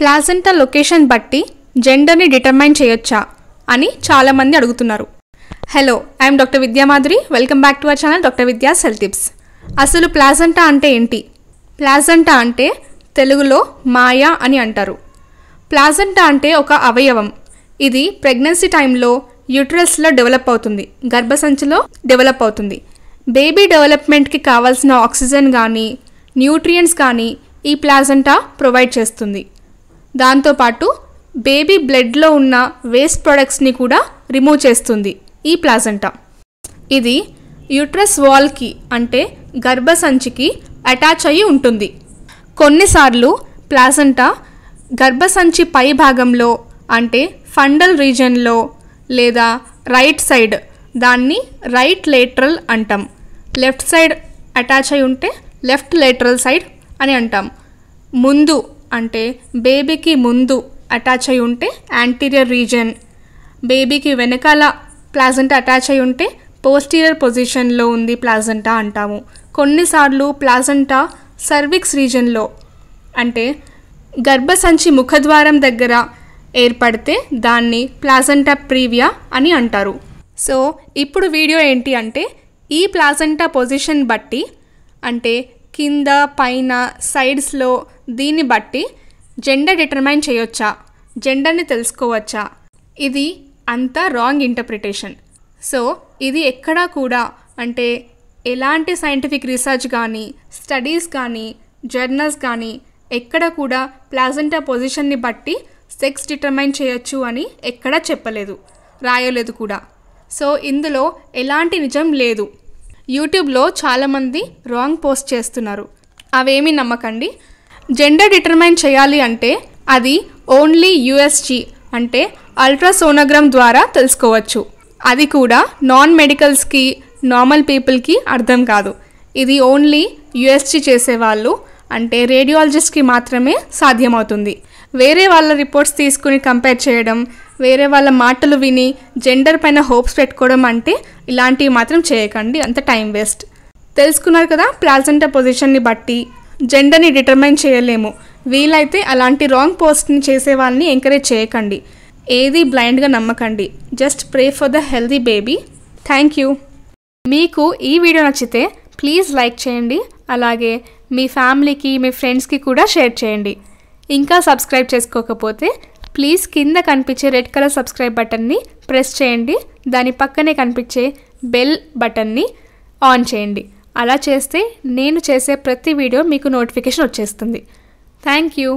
placenta location బట్టి జెండర్ని determine చేయొచ్చా అని చాలామంది అడుగుతున్నారు hello I'm doctor Vidyamadhuri welcome back to our channel doctor Vidya సెల్టిప్స్ అసలు ప్లాజెంటా అంటే ఏంటి ప్లాజెంటా అంటే తెలుగులో మాయా అని అంటారు ప్లాజెంటా అంటే ఒక అవయవం ఇది ప్రెగ్నెన్సీ టైంలో యూట్రస్లో డెవలప్ అవుతుంది గర్భసంచిలో డెవలప్ అవుతుంది బేబీ డెవలప్మెంట్కి కావాల్సిన ఆక్సిజన్ కానీ న్యూట్రియంట్స్ కానీ ఈ ప్లాజెంటా ప్రొవైడ్ చేస్తుంది దాంతోపాటు బేబీ బ్లడ్లో ఉన్న వేస్ట్ ప్రొడక్ట్స్ని కూడా రిమూవ్ చేస్తుంది ఈ ప్లాజెంటా ఇది యూట్రస్ వాల్కి అంటే గర్భసంచికి అటాచ్ అయ్యి ఉంటుంది కొన్నిసార్లు ప్లాజెంటా గర్భసంచి పై భాగంలో అంటే ఫండల్ రీజన్లో లేదా రైట్ సైడ్ దాన్ని రైట్ లేట్రల్ అంటాం లెఫ్ట్ సైడ్ అటాచ్ అయి ఉంటే లెఫ్ట్ లేట్రల్ సైడ్ అని అంటాం ముందు అంటే బేబీకి ముందు అటాచ్ అయి ఉంటే యాంటీరియర్ రీజన్ బేబీకి వెనకాల ప్లాజెంటా అటాచ్ అయి ఉంటే పోస్టీరియర్ పొజిషన్లో ఉంది ప్లాజెంటా అంటాము కొన్నిసార్లు ప్లాజెంటా సర్విక్స్ రీజన్లో అంటే గర్భసంచి ముఖద్వారం దగ్గర ఏర్పడితే దాన్ని ప్లాజెంటా ప్రీవియా అని అంటారు సో ఇప్పుడు వీడియో ఏంటి అంటే ఈ ప్లాజెంటా పొజిషన్ బట్టి అంటే కింద పైన సైడ్స్లో దీన్ని బట్టి జెండర్ డిటర్మైన్ చేయొచ్చా జెండర్ని తెలుసుకోవచ్చా ఇది అంతా రాంగ్ ఇంటర్ప్రిటేషన్ సో ఇది ఎక్కడా కూడా అంటే ఎలాంటి సైంటిఫిక్ రీసెర్చ్ కానీ స్టడీస్ కానీ జర్నల్స్ కానీ ఎక్కడ కూడా ప్లాజెంటా పొజిషన్ని బట్టి సెక్స్ డిటర్మైన్ చేయొచ్చు అని ఎక్కడా చెప్పలేదు రాయలేదు కూడా సో ఇందులో ఎలాంటి నిజం లేదు యూట్యూబ్లో చాలామంది రాంగ్ పోస్ట్ చేస్తున్నారు అవేమీ నమ్మకండి జెండర్ డిటర్మైన్ చేయాలి అంటే అది ఓన్లీ యుఎస్జీ అంటే అల్ట్రాసోనోగ్రామ్ ద్వారా తెలుసుకోవచ్చు అది కూడా నాన్ మెడికల్స్కి నార్మల్ పీపుల్కి అర్థం కాదు ఇది ఓన్లీ యుఎస్జీ చేసేవాళ్ళు అంటే రేడియాలజిస్ట్కి మాత్రమే సాధ్యమవుతుంది వేరే వాళ్ళ రిపోర్ట్స్ తీసుకుని కంపేర్ చేయడం వేరే వాళ్ళ మాటలు విని జెండర్ పైన హోప్స్ పెట్టుకోవడం అంటే ఇలాంటివి మాత్రం చేయకండి అంత టైం వేస్ట్ తెలుసుకున్నారు కదా ప్లాజెంటా పొజిషన్ని బట్టి జెండర్ని డిటర్మైన్ చేయలేము వీలైతే అలాంటి రాంగ్ పోస్ట్ని చేసే వాళ్ళని ఎంకరేజ్ చేయకండి ఏది బ్లైండ్గా నమ్మకండి just pray for the healthy baby thank you మీకు ఈ వీడియో నచ్చితే ప్లీజ్ లైక్ చేయండి అలాగే మీ ఫ్యామిలీకి మీ ఫ్రెండ్స్కి కూడా షేర్ చేయండి ఇంకా సబ్స్క్రైబ్ చేసుకోకపోతే ప్లీజ్ కింద కనిపించే రెడ్ కలర్ సబ్స్క్రైబ్ బటన్ని ప్రెస్ చేయండి దాని పక్కనే కనిపించే బెల్ బటన్ని ఆన్ చేయండి అలా చేస్తే నేను చేసే ప్రతి వీడియో మీకు నోటిఫికేషన్ వచ్చేస్తుంది థ్యాంక్ యూ